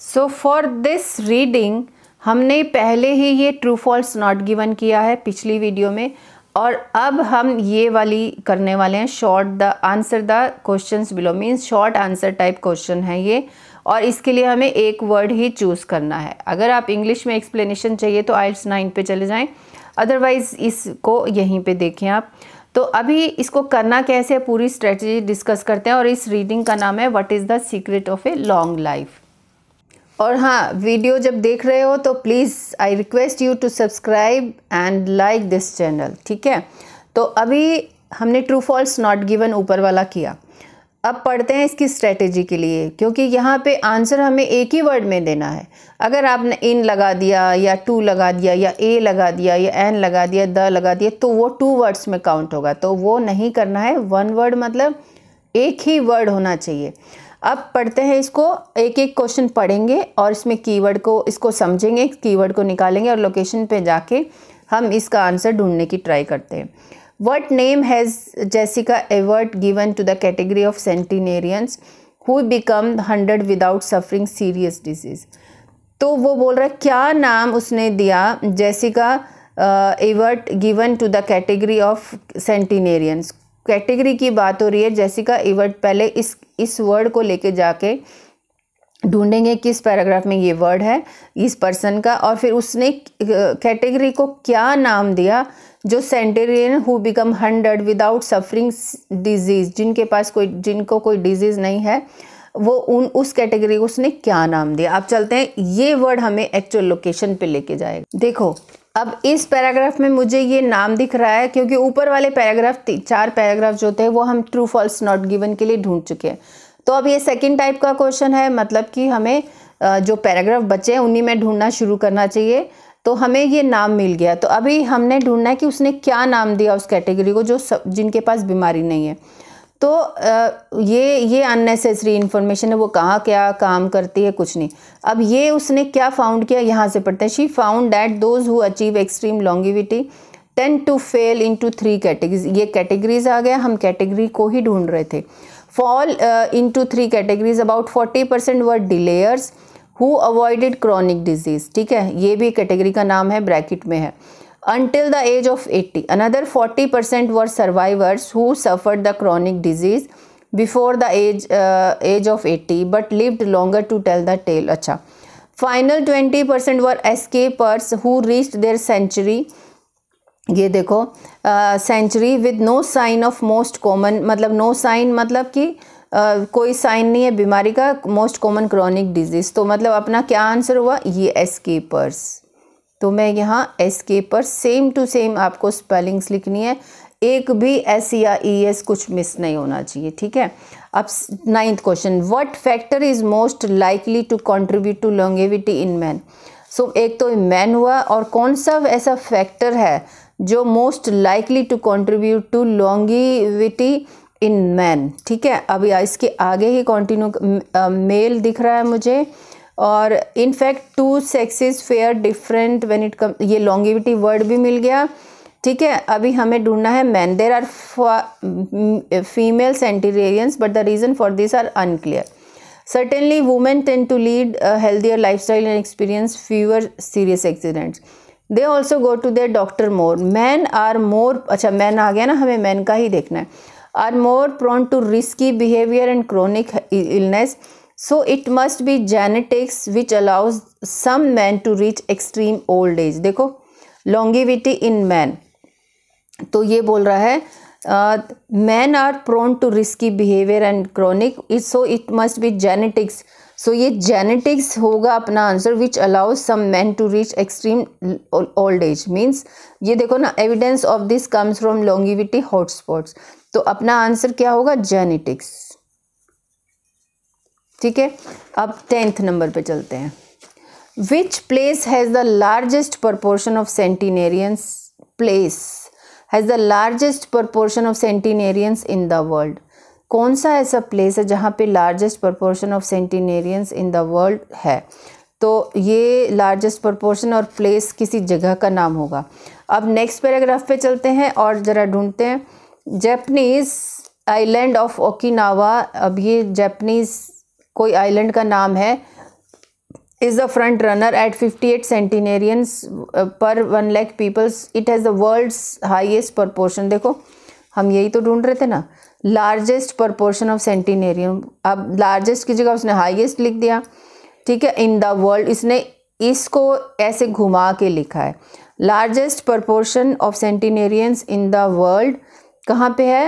So for this reading हमने पहले ही ये ट्रू फॉल्स नॉट गिवन किया है पिछली वीडियो में और अब हम ये वाली करने वाले हैं short the answer the question below means short answer type question है ये और इसके लिए हमें एक वर्ड ही चूज़ करना है अगर आप इंग्लिश में एक्सप्लेनेशन चाहिए तो आइल्स नाइन पे चले जाएं अदरवाइज़ इसको यहीं पे देखें आप तो अभी इसको करना कैसे है पूरी स्ट्रेटजी डिस्कस करते हैं और इस रीडिंग का नाम है what is the secret of a long life और हाँ वीडियो जब देख रहे हो तो please I request you to subscribe and like this channel ठीक है तो अभी हमने ट्रू फॉल्स नॉट गिवन ऊपर वाला किया अब पढ़ते हैं इसकी स्ट्रेटेजी के लिए क्योंकि यहाँ पे आंसर हमें एक ही वर्ड में देना है अगर आपने इन लगा दिया या टू लगा दिया या ए लगा दिया या एन लगा दिया द लगा दिया तो वो टू वर्ड्स में काउंट होगा तो वो नहीं करना है वन वर्ड मतलब एक ही वर्ड होना चाहिए अब पढ़ते हैं इसको एक एक क्वेश्चन पढ़ेंगे और इसमें कीवर्ड को इसको समझेंगे कीवर्ड को निकालेंगे और लोकेशन पे जाके हम इसका आंसर ढूंढने की ट्राई करते हैं what name has Jessica Evert given to the category of centenarians who become hundred without suffering serious disease तो वो बोल रहा है क्या नाम उसने दिया Jessica Evert given to the category of centenarians category की बात हो रही है जैसिका एवर्ट पहले इस इस वर्ड को लेके जाके ढूंढेंगे किस पैराग्राफ में ये वर्ड है इस पर्सन का और फिर उसने कैटेगरी को क्या नाम दिया जो centenarian who become hundred without suffering disease जिनके पास कोई जिनको कोई डिजीज़ नहीं है वो उन उस कैटेगरी को उसने क्या नाम दिया आप चलते हैं ये वर्ड हमें एक्चुअल लोकेशन पे लेके जाएगा देखो अब इस पैराग्राफ में मुझे ये नाम दिख रहा है क्योंकि ऊपर वाले पैराग्राफ चार पैराग्राफ जो थे वो हम ट्रू फॉल्स नॉट गिवन के लिए ढूंढ चुके हैं तो अब ये सेकंड टाइप का क्वेश्चन है मतलब कि हमें जो पैराग्राफ बचे हैं उन्हीं में ढूंढना शुरू करना चाहिए तो हमें ये नाम मिल गया तो अभी हमने ढूंढना है कि उसने क्या नाम दिया उस कैटेगरी को जो सब जिनके पास बीमारी नहीं है तो ये ये अननेसेसरी इन्फॉर्मेशन है वो कहाँ क्या काम करती है कुछ नहीं अब ये उसने क्या फाउंड किया यहाँ से पढ़ते हैं she found that those who achieve extreme longevity tend to fall in two three categories ये कैटेगरीज आ गया हम कैटेगरी को ही ढूंढ रहे थे fall in two three categories about forty percent were delayers who avoided chronic disease ठीक है ये भी कैटेगरी का नाम है ब्रैकेट में है until the age of 80. Another 40% were survivors who suffered the chronic disease before the age uh, age of 80 but lived longer to tell the tale. Acha. Final 20% were escapers who reached their century ये देखो century with no sign of most common मतलब no no sign मतलब कि Uh, कोई sign नहीं है बीमारी का मोस्ट कॉमन क्रॉनिक डिजीज़ तो मतलब अपना क्या आंसर हुआ ये एस्केपर्स तो मैं यहाँ एस के पर सेम टू सेम आपको स्पेलिंग्स लिखनी है एक भी एस या ई e एस कुछ मिस नहीं होना चाहिए ठीक है अब ninth question what factor is most likely to contribute to longevity in man so एक तो मैन हुआ और कौन सा ऐसा फैक्टर है जो most likely to contribute to longevity in man ठीक है अभी इसके आगे ही कॉन्टिन्यू मेल दिख रहा है मुझे और in fact two sexes fare different when it come ये लॉन्गिविटी वर्ड भी मिल गया ठीक है अभी हमें ढूंढना है man there are female centenarians but the reason for this are unclear certainly women tend to lead healthier life style and experience fewer serious accidents they also go to their doctor more man are more अच्छा man आ गया ना हमें man का ही देखना है are more prone to risky behaviour and chronic illness so it must be genetics which allows some man to reach extreme old age देखो longevity in man तो ये बोल रहा है man are prone to risky behaviour and chronic it so it must be genetics so ये genetics होगा अपना answer which allows some man to reach extreme old age means ये देखो ना evidence of this comes from longevity hotspots तो अपना answer क्या होगा जेनेटिक्स ठीक है अब टेंथ नंबर पे चलते हैं which place has the largest proportion of centenarians place has the largest proportion of centenarians in the world कौन सा ऐसा प्लेस है जहाँ पे largest proportion of centenarians in the world है तो ये लार्जेस्ट प्रपोर्शन और प्लेस किसी जगह का नाम होगा अब नेक्स्ट पैराग्राफ पे चलते हैं और ज़रा ढूंढते हैं जैपनीज़ आइलैंड ऑफ ओकिनावा अब ये जैपनीज़ कोई आइलैंड का नाम है is the front runner at fifty eight centenarians per one lakh peoples it has the world's highest proportion देखो हम यही तो ढूंढ रहे थे ना लार्जेस्ट प्रपोर्शन ऑफ सेंटीनेरियम अब लार्जेस्ट की जगह उसने हाइएस्ट लिख दिया ठीक है इन द वर्ल्ड इसने इसको ऐसे घुमा के लिखा है largest proportion of centenarians in the world कहाँ पे है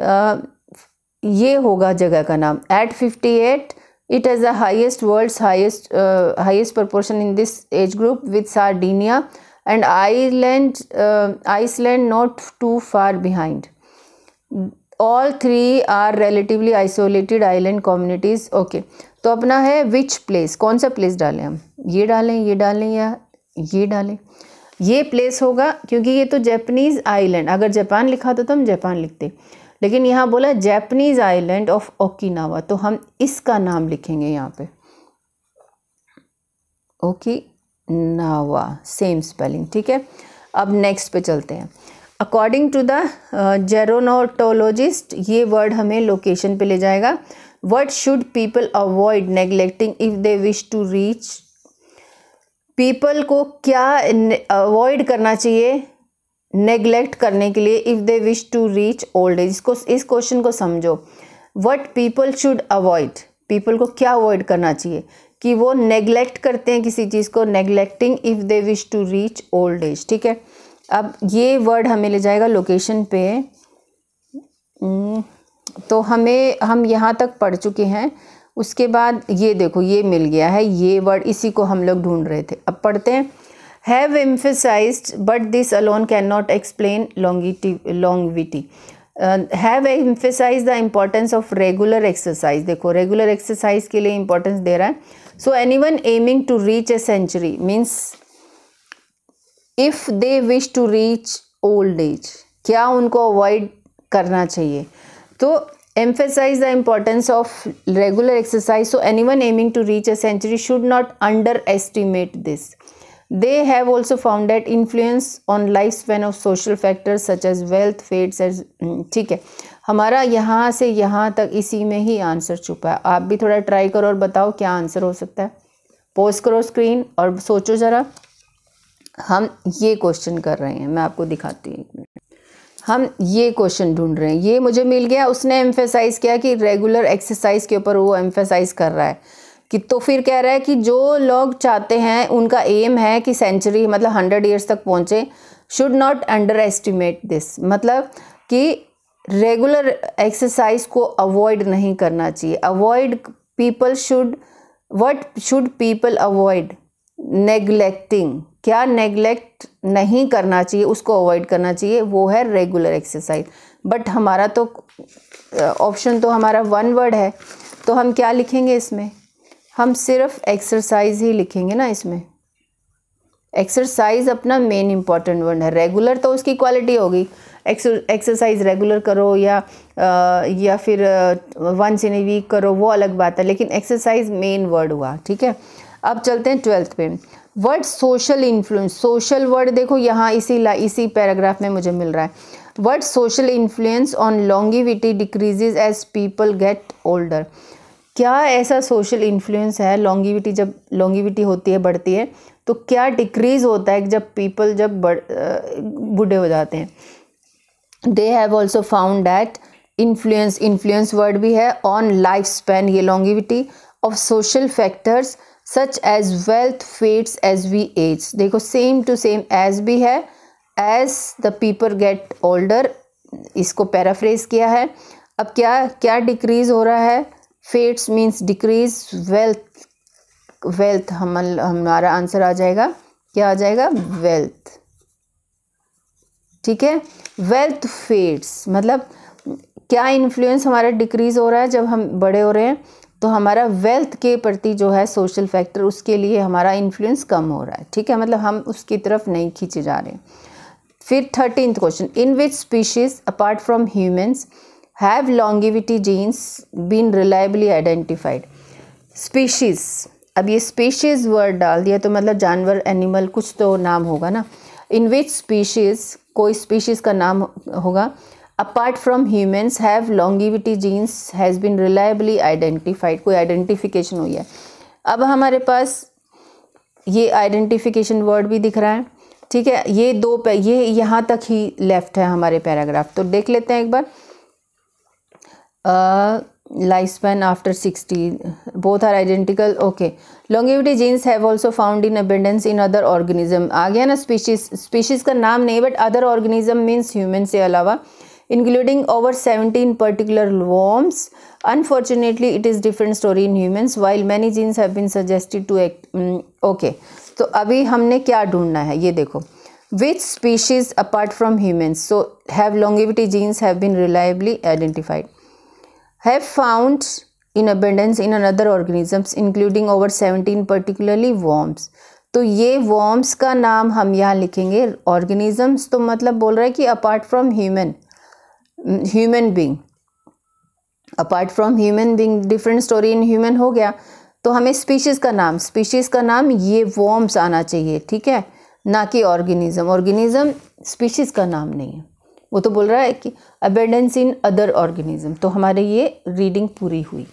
आ, uh, ये होगा जगह का नाम at fifty eight It has the highest world's highest uh, highest proportion in this age group with Sardinia and Ireland uh, Iceland not too far behind. All three are relatively isolated island communities. Okay, तो अपना है which place कौन सा place डालें हम ये डालें ये डालें या ये डालें ये प्लेस होगा क्योंकि ये तो जैपनीज़ आइलैंड अगर जापान लिखा होता तो हम जापान लिखते लेकिन यहाँ बोला जैपनीज़ आइलैंड ऑफ ओकिनावा तो हम इसका नाम लिखेंगे यहाँ पे ओकी नावा सेम स्पेलिंग ठीक है अब नेक्स्ट पे चलते हैं अकॉर्डिंग टू द जेरोनोटोलॉजिस्ट ये वर्ड हमें लोकेशन पे ले जाएगा what should people avoid neglecting if they wish to reach people को क्या अवॉइड करना चाहिए नेग्लेक्ट करने के लिए if they wish to reach old age इसको इस क्वेश्चन को समझो what people should avoid people को क्या अवॉइड करना चाहिए कि वो नेग्लेक्ट करते हैं किसी चीज़ को neglecting if they wish to reach old age ठीक है अब ये वर्ड हमें ले जाएगा लोकेशन पे हम्म, तो हमें हम यहाँ तक पढ़ चुके हैं उसके बाद ये देखो ये मिल गया है ये वर्ड इसी को हम लोग ढूंढ रहे थे अब पढ़ते हैं have emphasise but this alone can not explain longevity longevity have emphasise the importance of regular exercise देखो रेगुलर एक्सरसाइज के लिए इंपॉर्टेंस दे रहा है so anyone aiming to reach a century means if they wish to reach old age क्या उनको avoid करना चाहिए तो emphasise the importance of regular exercise so anyone aiming to reach a century should not underestimate this They have also found that influence on lifespan of social factors such as wealth, fates as mm, ठीक है हमारा यहाँ से यहाँ तक इसी में ही answer छुपा है आप भी थोड़ा ट्राई करो और बताओ क्या आंसर हो सकता है पोस्ट करो स्क्रीन और सोचो ज़रा हम ये क्वेश्चन कर रहे हैं मैं आपको दिखाती हूँ एक मिनट हम ये क्वेश्चन ढूंढ रहे हैं ये मुझे मिल गया उसने एम्फेसाइज़ किया कि रेगुलर एक्सरसाइज के ऊपर वो एम्फेसाइज़ कर रहा है कि तो फिर कह रहा है कि जो लोग चाहते हैं उनका एम है कि सेंचुरी मतलब हंड्रेड ईयर्स तक पहुँचे should not underestimate this मतलब कि रेगुलर एक्सरसाइज को अवॉइड नहीं करना चाहिए avoid people should what should people avoid neglecting क्या नेगलेक्ट नहीं करना चाहिए उसको अवॉइड करना चाहिए वो है रेगुलर एक्सरसाइज बट हमारा तो ऑप्शन uh, तो हमारा वन वर्ड है तो हम क्या लिखेंगे इसमें हम सिर्फ एक्सरसाइज ही लिखेंगे ना इसमें एक्सरसाइज अपना मेन इंपॉर्टेंट वर्ड है रेगुलर तो उसकी क्वालिटी होगी एक्सरसाइज रेगुलर करो या आ, या फिर वंस इन ए वीक करो वो अलग बात है लेकिन एक्सरसाइज मेन वर्ड हुआ ठीक है अब चलते हैं ट्वेल्थ पे word social influence social word देखो यहाँ इसी ला इसी पैराग्राफ में मुझे मिल रहा है word social influence on longevity decreases as people get older क्या ऐसा सोशल इन्फ्लुएंस है लॉन्गिविटी जब लॉन्गिविटी होती है बढ़ती है तो क्या डिक्रीज़ होता है जब पीपल जब बढ़ बूढ़े हो जाते हैं they have also found that influence influence word भी है ऑन लाइफ स्पेन ये longevity of social factors such as wealth fades as we age देखो सेम टू सेम एज भी है as the people get older इसको paraphrase किया है अब क्या क्या डिक्रीज़ हो रहा है fades means decrease wealth wealth हम हमारा आंसर आ जाएगा क्या आ जाएगा वेल्थ ठीक है वेल्थ फेट्स मतलब क्या इन्फ्लुएंस हमारा डिक्रीज़ हो रहा है जब हम बड़े हो रहे हैं तो हमारा वेल्थ के प्रति जो है सोशल फैक्टर उसके लिए हमारा इन्फ्लुएंस कम हो रहा है ठीक है मतलब हम उसकी तरफ नहीं खींचे जा रहे फिर thirteen question in which species apart from humans have longevity genes been reliably identified species अब ये स्पीशीज वर्ड डाल दिया तो मतलब जानवर एनिमल कुछ तो नाम होगा ना इन विच स्पीशीज कोई स्पीशीज का नाम होगा apart from humans have longevity genes has been reliably identified कोई आइडेंटिफिकेशन हुई है अब हमारे पास ये आइडेंटिफिकेशन वर्ड भी दिख रहा है ठीक है ये दो पे ये यहाँ तक ही लेफ्ट है हमारे पैराग्राफ तो देख लेते हैं एक बार uh, lifespan after 60 both are identical okay longevity genes have also found in abundance in other organism आ गया ना species species का नाम नहीं but other organism means human से अलावा including over 17 particular worms unfortunately it is different story in humans while many genes have been suggested to act okay तो अभी हमने क्या ढूंढना है ये देखो which species apart from humans so have longevity genes have been reliably identified have found in abundance in another organisms including over seventeen particularly worms तो ये वॉर्म्स का नाम हम यहाँ लिखेंगे ऑर्गेनिजम्स तो मतलब बोल रहा है कि apart from human human being apart from human being different story in human हो गया तो हमें स्पीशीज़ का नाम स्पीशीज़ का नाम ये वॉर्म्स आना चाहिए ठीक है ना कि ऑर्गेनिज्म ऑर्गेनिज्म स्पीशीज़ का नाम नहीं है वो तो बोल रहा है कि अबेंडेंस इन अदर ऑर्गेनिज्म तो हमारे ये रीडिंग पूरी हुई